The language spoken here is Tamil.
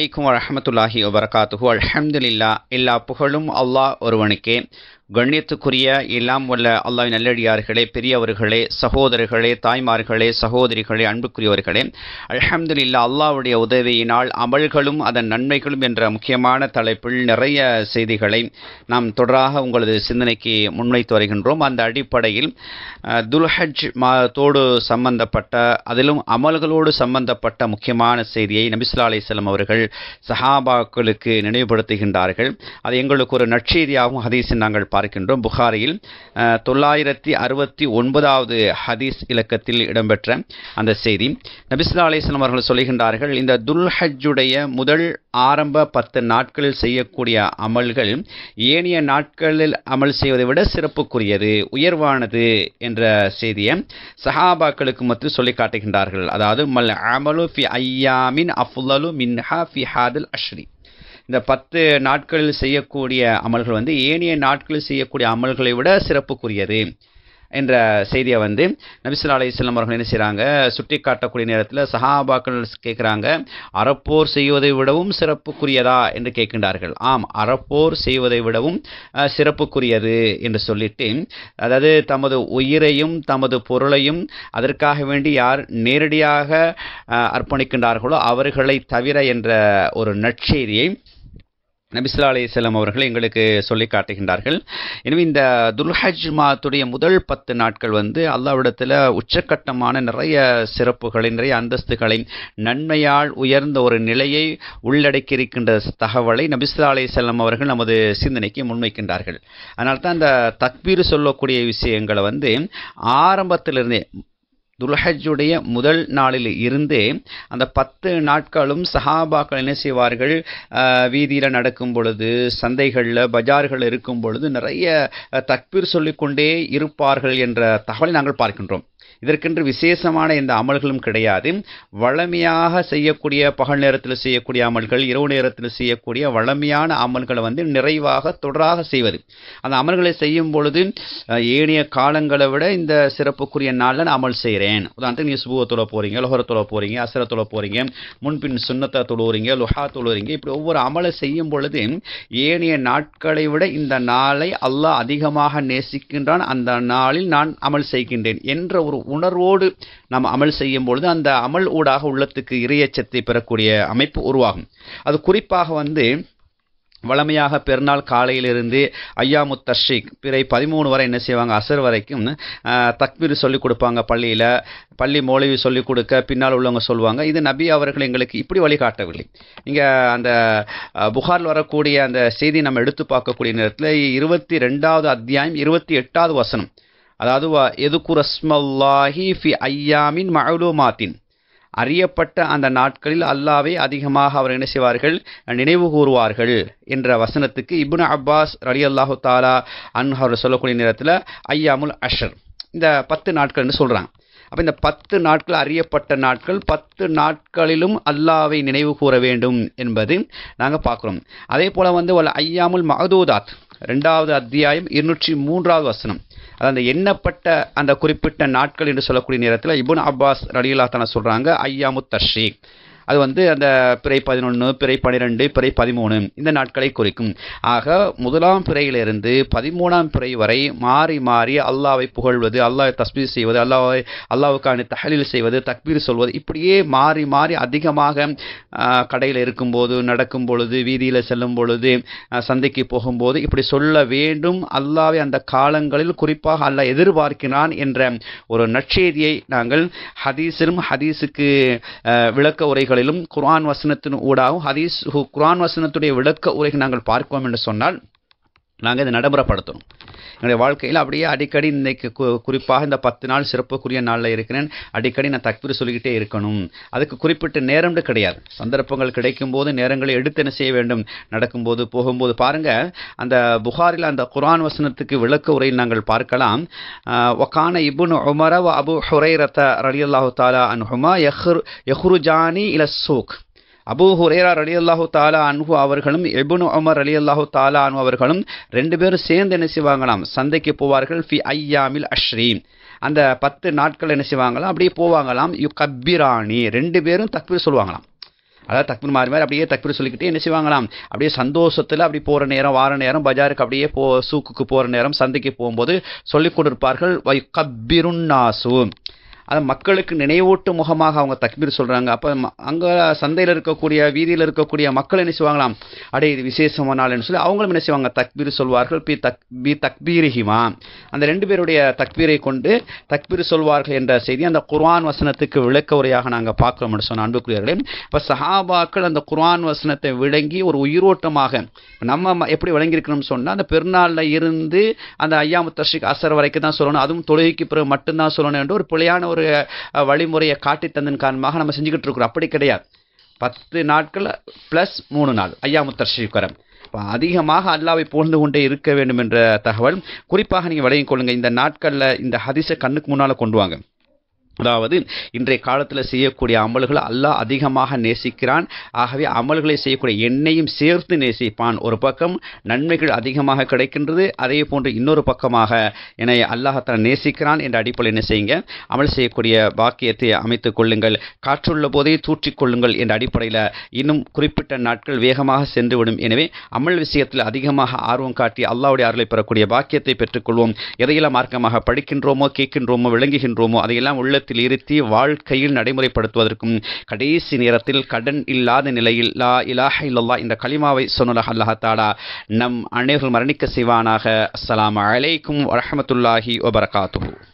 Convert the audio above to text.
அலைக்கும் வரமத்துல்லாஹி வபரகாத்துஹு அலமதுல்லா எல்லா புகழும் அல்லாஹ் ஒருவனுக்கே கண்ணியத்துக்குரிய எல்லாம் உள்ள அல்லாஹ் நல்லடியார்களே பெரியவர்களே சகோதரர்களே தாய்மார்களே சகோதரிகளே அன்புக்குரியவர்களே இல்லா அல்லாவுடைய உதவியினால் அமல்களும் அதன் நன்மைகளும் என்ற முக்கியமான தலைப்பில் நிறைய செய்திகளை நாம் தொடராக உங்களது சிந்தனைக்கு முன்வைத்து வருகின்றோம் அந்த அடிப்படையில் துல்ஹஜ் மாதத்தோடு சம்பந்தப்பட்ட அதிலும் அமல்களோடு சம்பந்தப்பட்ட முக்கியமான செய்தியை நபிசுல்லா அலிஸ்லாம் அவர்கள் சஹாபாக்களுக்கு நினைவுபடுத்துகின்றார்கள் அது எங்களுக்கு ஒரு நற்செய்தியாகவும் ஹதீஸில் நாங்கள் பார்க்கின்றோம் புகாரியில் தொள்ளாயிரத்தி அறுபத்தி ஒன்பதாவது ஹதீஸ் இலக்கத்தில் இடம்பெற்ற அந்த செய்தி நபிசுல்லா அலிஸ்லாம் அவர்கள் சொல்கின்றார்கள் இந்த துல்ஹஜ்ஜுடைய முதல் ஆரம்ப பத்து நாட்களில் செய்யக்கூடிய அமல்கள் ஏனைய நாட்களில் அமல் செய்வதை விட சிறப்புக்குரியது உயர்வானது என்ற செய்தியை சஹாபாக்களுக்கு மத்தி சொல்லி காட்டுகின்றார்கள் அதாவது மல் அமலு ஃபி ஐயாமின் அஃபுல்லு மின்ஹா ஃபி ஹாதில் அஷ்ரி இந்த பத்து நாட்களில் செய்யக்கூடிய அமல்கள் வந்து ஏனைய நாட்களில் செய்யக்கூடிய அமல்களை விட சிறப்புக்குரியது என்ற செய்தியை வந்து நபிசுல்லா இஸ்லாம் அவர்கள் என்ன செய்கிறாங்க சுட்டி காட்டக்கூடிய நேரத்தில் சஹாபாக்கள் கேட்குறாங்க அறப்போர் செய்வதை விடவும் சிறப்புக்குரியதா என்று கேட்கின்றார்கள் ஆம் அறப்போர் செய்வதை விடவும் சிறப்புக்குரியது என்று சொல்லிட்டு அதாவது தமது உயிரையும் தமது பொருளையும் அதற்காக வேண்டி யார் நேரடியாக அர்ப்பணிக்கின்றார்களோ அவர்களை தவிர என்ற ஒரு நற்செய்தியை அலி இஸ்லாம் அவர்கள் எங்களுக்கு சொல்லி காட்டுகின்றார்கள் எனவே இந்த துல்ஹஜ் மாத்துடைய முதல் பத்து நாட்கள் வந்து அல்லாவிடத்தில் உச்சக்கட்டமான நிறைய சிறப்புகளை நிறைய அந்தஸ்துகளின் நன்மையால் உயர்ந்த ஒரு நிலையை உள்ளடக்கியிருக்கின்ற தகவலை அலி இஸ்லாம் அவர்கள் நமது சிந்தனைக்கு முன்வைக்கின்றார்கள் அதனால்தான் தான் தக்பீர் சொல்லக்கூடிய விஷயங்களை வந்து ஆரம்பத்திலிருந்தே துல்ஹஜுடைய முதல் நாளில் இருந்தே அந்த பத்து நாட்களும் சஹாபாக்கள் என்ன செய்வார்கள் வீதியில் நடக்கும் பொழுது சந்தைகளில் பஜார்கள் இருக்கும் பொழுது நிறைய தக்பீர் சொல்லிக்கொண்டே இருப்பார்கள் என்ற தகவலை நாங்கள் பார்க்கின்றோம் இதற்கென்று விசேஷமான எந்த அமல்களும் கிடையாது வளமையாக செய்யக்கூடிய பகல் நேரத்தில் செய்யக்கூடிய அமல்கள் இரவு நேரத்தில் செய்யக்கூடிய வளமையான அமல்களை வந்து நிறைவாக தொடராக செய்வது அந்த அமல்களை செய்யும் பொழுது ஏனைய காலங்களை விட இந்த சிறப்புக்குரிய நாளில் நான் அமல் செய்கிறேன் உதாரணத்துக்கு நீ சுபுவை தொழ போகிறீங்க லொஹரை தொழ போகிறீங்க அசரை தொழ போகிறீங்க முன்பின் சுண்ணத்தை தொழுவீங்க லுஹா தொழுவீங்க இப்படி ஒவ்வொரு அமலை செய்யும் பொழுது ஏனைய நாட்களை விட இந்த நாளை அல்லாஹ் அதிகமாக நேசிக்கின்றான் அந்த நாளில் நான் அமல் செய்கின்றேன் என்ற ஒரு உணர்வோடு நாம் அமல் செய்யும் பொழுது அந்த அமல் ஊடாக உள்ளத்துக்கு இறையச்சத்தை பெறக்கூடிய அமைப்பு உருவாகும் அது குறிப்பாக வந்து வளமையாக பெருநாள் காலையிலிருந்து ஐயா தஷ்ரீக் பிறை பதிமூணு வரை என்ன செய்வாங்க அசர் வரைக்கும் தக்மீர் சொல்லிக் கொடுப்பாங்க பள்ளியில் பள்ளி மொழிவு சொல்லிக் கொடுக்க பின்னால் உள்ளவங்க சொல்லுவாங்க இது நபி அவர்கள் எங்களுக்கு இப்படி வழிகாட்டவில்லை இங்கே அந்த புகாரில் வரக்கூடிய அந்த செய்தி நம்ம எடுத்து பார்க்கக்கூடிய நேரத்தில் இருபத்தி ரெண்டாவது அத்தியாயம் இருபத்தி எட்டாவது வசனம் அதாவது எதுக்கு எதுக்குரஸ்மல்லாஹி ஃபி ஐயாமின் மஅலூமாத்தின் அறியப்பட்ட அந்த நாட்களில் அல்லாவை அதிகமாக அவர் என்ன செய்வார்கள் நினைவு கூறுவார்கள் என்ற வசனத்துக்கு இபுன் அப்பாஸ் ரலி அல்லாஹு தாலா அன்ஹர் சொல்லக்கூடிய நேரத்தில் ஐயாமுல் அஷர் இந்த பத்து நாட்கள்னு சொல்கிறாங்க அப்போ இந்த பத்து நாட்கள் அறியப்பட்ட நாட்கள் பத்து நாட்களிலும் அல்லாவை நினைவு கூற வேண்டும் என்பது நாங்கள் பார்க்குறோம் அதே போல் வந்து ஐயாமுல் மகதூதாத் ரெண்டாவது அத்தியாயம் இருநூற்றி மூன்றாவது வசனம் அது அந்த எண்ணப்பட்ட அந்த குறிப்பிட்ட நாட்கள் என்று சொல்லக்கூடிய நேரத்தில் இபுன் அப்பாஸ் ரலியுல்லா தானே சொல்கிறாங்க ஐயாமுத் தஷ்ரீக் அது வந்து அந்த பிறை பதினொன்று பிறை பனிரெண்டு பிறை பதிமூணு இந்த நாட்களை குறிக்கும் ஆக முதலாம் பிறையிலிருந்து பதிமூணாம் பிறை வரை மாறி மாறி அல்லாவை புகழ்வது அல்லாஹ் தஸ்மீர் செய்வது அல்லாவை அல்லாவுக்கான தகலில் செய்வது தக்பீர் சொல்வது இப்படியே மாறி மாறி அதிகமாக கடையில் இருக்கும்போது நடக்கும் பொழுது வீதியில் செல்லும் பொழுது சந்தைக்கு போகும்போது இப்படி சொல்ல வேண்டும் அல்லாவை அந்த காலங்களில் குறிப்பாக அல்ல எதிர்பார்க்கிறான் என்ற ஒரு நற்செய்தியை நாங்கள் ஹதீஸிலும் ஹதீஸுக்கு விளக்க உரைகளை வீடியோக்களிலும் குர்ஆன் வசனத்தின் ஊடாகவும் ஹதீஸ் குர்ஆன் வசனத்துடைய விளக்க உரைகள் நாங்கள் பார்க்கோம் என்று சொன்னால் நாங்கள் இதை நடைமுறைப்படுத்தணும் என்னுடைய வாழ்க்கையில் அப்படியே அடிக்கடி இன்றைக்கு குறிப்பாக இந்த பத்து நாள் சிறப்புக்குரிய நாளில் இருக்கிறேன் அடிக்கடி நான் தக்பீர் சொல்லிக்கிட்டே இருக்கணும் அதுக்கு குறிப்பிட்ட நேரம்னு கிடையாது சந்தர்ப்பங்கள் கிடைக்கும் போது நேரங்களை எடுத்து என்ன செய்ய வேண்டும் நடக்கும்போது போகும்போது பாருங்கள் அந்த புகாரில் அந்த குரான் வசனத்துக்கு விளக்க உரையில் நாங்கள் பார்க்கலாம் ஒக்கான இபுன் உமர அபு ரலி அல்லாஹு தாலா அன் ஹுமா யஹ்ரு யஹ்ருஜானி இல சூக் அபூ ஹுரேரா அலி அல்லாஹு தாலா அன்பு அவர்களும் எபுனு அமர் அலி அல்லாஹு தாலா அனு அவர்களும் ரெண்டு பேரும் சேர்ந்து என்ன செய்வாங்களாம் சந்தைக்கு போவார்கள் ஃபி ஐயாமில் அஷ்ரீம் அந்த பத்து நாட்கள் என்ன செய்வாங்களாம் அப்படியே போவாங்களாம் யு கபிராணி ரெண்டு பேரும் தக்பீர் சொல்லுவாங்களாம் அதாவது தக்பீர் மாறி மாதிரி அப்படியே தக்பீர் சொல்லிக்கிட்டே என்ன செய்வாங்களாம் அப்படியே சந்தோஷத்தில் அப்படி போகிற நேரம் வார நேரம் பஜாருக்கு அப்படியே போ சூக்குக்கு போகிற நேரம் சந்தைக்கு போகும்போது சொல்லிக் கொடுப்பார்கள் வை கபிருன்னாசு அதை மக்களுக்கு நினைவூட்டும் முகமாக அவங்க தக்பீர் சொல்கிறாங்க அப்போ அங்கே சந்தையில் இருக்கக்கூடிய வீதியில் இருக்கக்கூடிய மக்கள் என்ன செய்வாங்களாம் அடே இது விசேஷமான நாள்னு சொல்லி அவங்களும் என்ன செய்வாங்க தக்பீர் சொல்வார்கள் பி தக் பி தக்பீரிஹிமா அந்த ரெண்டு பேருடைய தக்பீரை கொண்டு தக்பீர் சொல்வார்கள் என்ற செய்தி அந்த குர்ஆன் வசனத்துக்கு விளக்க உரையாக நாங்கள் பார்க்குறோம்னு சொன்ன அன்புக்குரியவர்களே இப்போ சஹாபாக்கள் அந்த குர்ஆன் வசனத்தை விளங்கி ஒரு உயிரோட்டமாக நம்ம எப்படி விளங்கியிருக்கணும்னு சொன்னால் அந்த பெருநாளில் இருந்து அந்த ஐயா தஷ்ரிக் அசர் வரைக்கும் தான் சொல்லணும் அதுவும் தொழுகைக்கு பிறகு மட்டும்தான் சொல்லணும் என்று ஒரு பிழையான ஒரு ஒரு வழிமுறையை காட்டி தந்தன் காரணமாக நம்ம செஞ்சுக்கிட்டு இருக்கிறோம் அப்படி கிடையாது பத்து நாட்கள் ப்ளஸ் மூணு நாள் ஐயா முத்தர் ஸ்ரீகரம் அதிகமாக அல்லாவை புகழ்ந்து கொண்டே இருக்க வேண்டும் என்ற தகவல் குறிப்பாக நீங்கள் விளையும் கொள்ளுங்கள் இந்த நாட்களில் இந்த ஹதிசை கண்ணுக்கு முன்னால் கொண்டு வாங்க அதாவது இன்றைய காலத்தில் செய்யக்கூடிய அமல்களை அல்லாஹ் அதிகமாக நேசிக்கிறான் ஆகவே அமல்களை செய்யக்கூடிய எண்ணையும் சேர்த்து நேசிப்பான் ஒரு பக்கம் நன்மைகள் அதிகமாக கிடைக்கின்றது அதே போன்று இன்னொரு பக்கமாக என்னை அல்லாஹத்தான் நேசிக்கிறான் என்ற அடிப்படையில் என்ன செய்யுங்க அமல் செய்யக்கூடிய வாக்கியத்தை அமைத்துக் கொள்ளுங்கள் காற்றுள்ள போதே தூற்றிக்கொள்ளுங்கள் என்ற அடிப்படையில் இன்னும் குறிப்பிட்ட நாட்கள் வேகமாக சென்றுவிடும் எனவே அமல் விஷயத்தில் அதிகமாக ஆர்வம் காட்டி அல்லாவுடைய அருளை பெறக்கூடிய வாக்கியத்தை பெற்றுக்கொள்வோம் எதையெல்லாம் மார்க்கமாக படிக்கின்றோமோ கேட்கின்றோமோ விளங்குகின்றோமோ அதையெல்லாம் உள்ள உள்ளத்தில் இருத்தி வாழ்க்கையில் நடைமுறைப்படுத்துவதற்கும் கடைசி நேரத்தில் கடன் இல்லாத நிலையில் லா இலாஹ இல்லல்லா இந்த கலிமாவை சொன்ன அல்லஹாலா நம் அனைவரும் மரணிக்க செய்வானாக அஸ்லாம் அலைக்கும் வரமத்துல்லாஹி வபரகாத்து